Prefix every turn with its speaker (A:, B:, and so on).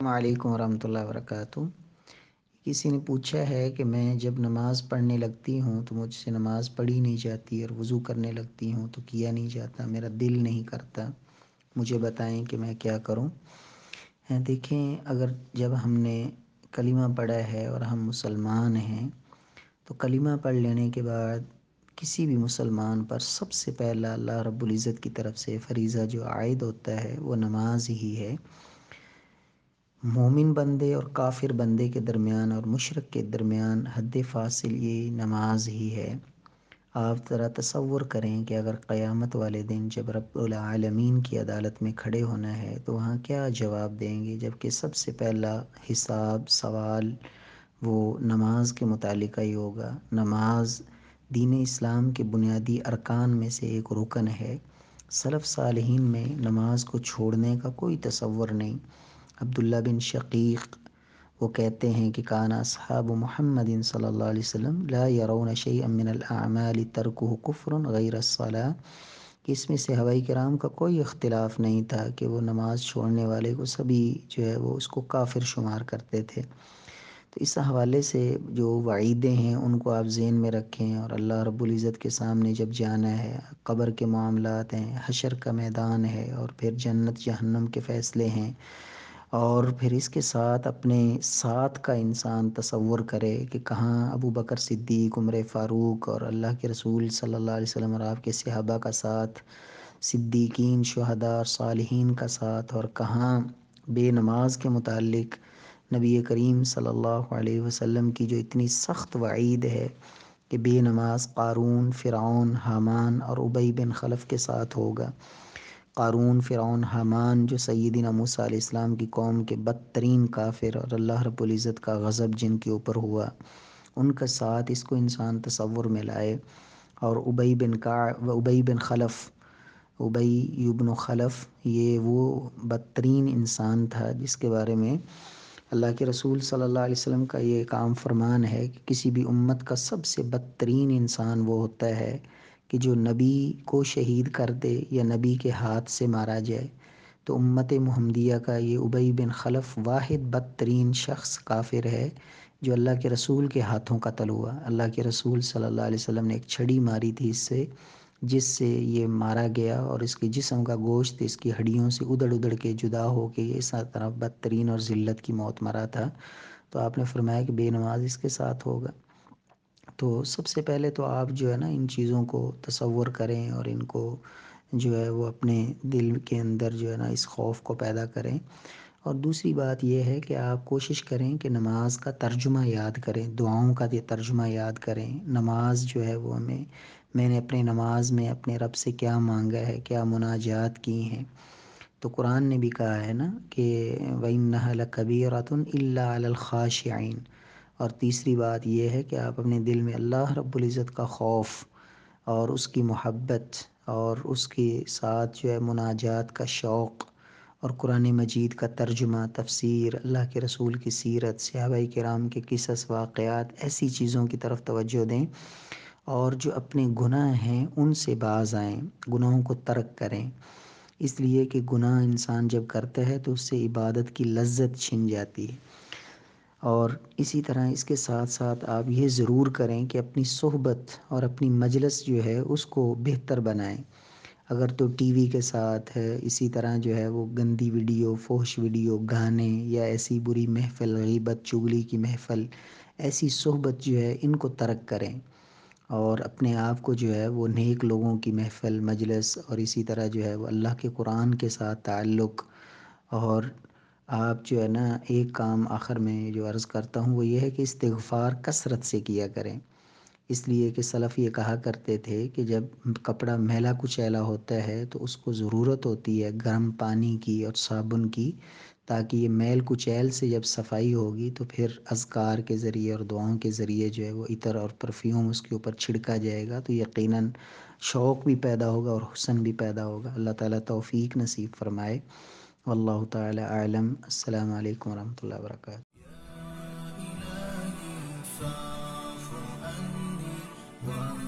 A: अल्लाम वरहमल वर्क किसी ने पूछा है कि मैं जब नमाज़ पढ़ने लगती हूँ तो मुझसे नमाज़ पढ़ी नहीं जाती और वज़ू करने लगती हूँ तो किया नहीं जाता मेरा दिल नहीं करता मुझे बताएं कि मैं क्या करूँ देखें अगर जब हमने कलिमा पढ़ा है और हम मुसलमान हैं तो कलिमा पढ़ लेने के बाद किसी भी मुसलमान पर सबसे पहला अल्लाह रब्बुल इज़्ज़त की तरफ से फरीज़ा जो आयद होता है वो नमाज ही है मोमिन बंदे और काफिर बंदे के दरमियान और मशरक के दरमियान हद फासिल ये नमाज ही है आप ज़रा तस्वुर करें कि अगर क़यामत वाले दिन जब रबालमीन की अदालत में खड़े होना है तो वहाँ क्या जवाब देंगे जबकि सबसे पहला हिसाब सवाल वो नमाज के मुतल ही होगा नमाज दीन इस्लाम के बुनियादी अरकान में से एक रुकन है सलफ़ सालहीन में नमाज को छोड़ने का कोई तस्वर नहीं अब्दुल्ला बिन शकीक वो कहते हैं कि काना साहब मोहम्मद सल्ला वसम ला यरौन शई तरक कुफ़र गैरसला इसमें से हवाई कराम का कोई इख्तलाफ नहीं था कि वो नमाज़ छोड़ने वाले को सभी जो है वो उसको काफिर शुमार करते थे तो इस हवाले से जो वाइदे हैं उनको आप जेन में रखें और अल्लाह रबुल्ज़त के सामने जब जाना है कब्र के मामलात हैं हशर का मैदान है और फिर जन्नत जहन्नम के फ़ैसले हैं और फिर इसके साथ अपने साथ का इंसान तस्वर करे कि कहाँ अबू बकर सिद्दीक उम्र फ़ारूक और अल्लाह के रसूल सल्लल्लाहु अलैहि वसल्लम और आपके सहाबा का साथ सिद्दीकीन शहदा और सालहीन का साथ और कहाँ बेनमाज के मुतालिक नबी करीम सल्लल्लाहु अलैहि वसल्लम की जो इतनी सख्त वईद है कि बेनमाज कारून फ़िरौन हामान और उबई बिन खलफ के साथ होगा कारून फ़िरौन हमान जो सैदिन मूसा इस्लाम की कौम के बदतरीन काफिर और अल्लाह रब्ज़त का गज़ब जिनके ऊपर हुआ उनका साथ इसको इंसान तस्वुर में लाए और उबई बिन का उबई बिन खलफ़ उबई युबन खलफ़ ये वो बदतरीन इंसान था जिसके बारे में अल्लाह के रसूल सल्लल्लाहु अलैहि वसल्लम का ये काम फरमान है कि किसी भी उम्मत का सबसे बदतरीन इंसान वो होता है कि जो नबी को शहीद कर दे या नबी के हाथ से मारा जाए तो उम्मत महमदिया का ये उबई बिन खलफ वाहिद बदतरीन शख्स काफिर है जो अल्लाह के रसूल के हाथों तल हुआ अल्लाह के रसूल सल्लल्लाहु अलैहि वसल्लम ने एक छड़ी मारी थी इससे जिससे ये मारा गया और इसके जिसम का गोश्त इसकी हड्डियों से उधड़ उधड़ के जुदा के इस तरह बदतरीन और ज़िल्लत की मौत मरा था तो आपने फरमाया कि बेनमाज इसके साथ होगा तो सबसे पहले तो आप जो है ना इन चीज़ों को तसवर करें और इनको जो है वो अपने दिल के अंदर जो है ना इस खौफ को पैदा करें और दूसरी बात यह है कि आप कोशिश करें कि नमाज़ का तर्जुमा याद करें दुआओं का तर्जुमा याद करें नमाज जो है वो हमें मैंने अपने नमाज में अपने रब से क्या मांगा है क्या मुनाजात की हैं तो कुरान ने भी कहा है ना कि वही नहल कबीरतन अल्लाशाइन और तीसरी बात यह है कि आप अपने दिल में अल्लाह इज़्ज़त का खौफ और उसकी मोहब्बत और उसके साथ जो है मुनाजात का शौक़ और कुरान मजीद का तर्जुमा तफसीर अल्लाह के रसूल की सीरत सहाबाई कराम के किसस वाक़ात ऐसी चीज़ों की तरफ तवज्जो दें और जो अपने गुनाह हैं उनसे बाज आएँ गुनाहों को तर्क करें इसलिए कि गुनाह इंसान जब करता है तो उससे इबादत की लज्जत छिन जाती है और इसी तरह इसके साथ साथ आप ये ज़रूर करें कि अपनी सहबत और अपनी मजलस जो है उसको बेहतर बनाएं अगर तो टीवी के साथ है इसी तरह जो है वो गंदी वीडियो फोश वीडियो गाने या ऐसी बुरी महफ़िल गीबत चुगली की महफ़िल ऐसी सहबत जो है इनको तर्क करें और अपने आप को जो है वो नेक लोगों की महफ़िल मजलस और इसी तरह जो है वो अल्लाह के कुरान के साथ ताल्लुक़ और आप जो है ना एक काम आखिर में जो अर्ज़ करता हूँ वो ये है कि इस्तफ़ार कसरत से किया करें इसलिए कि सलफ़ ये कहा करते थे कि जब कपड़ा मैला कुचैला होता है तो उसको ज़रूरत होती है गर्म पानी की और साबुन की ताकि ये मैल कुचैल से जब सफाई होगी तो फिर अजकार के ज़रिए और दुआओं के ज़रिए जो है वो इतर और परफ्यूम उसके ऊपर छिड़का जाएगा तो यकीनन शौक़ भी पैदा होगा और हुसन भी पैदा होगा अल्लाह ताला तौफीक नसीब फरमाए والله تعالى أعلم السلام عليكم ورحمة الله وبركاته يا إلهي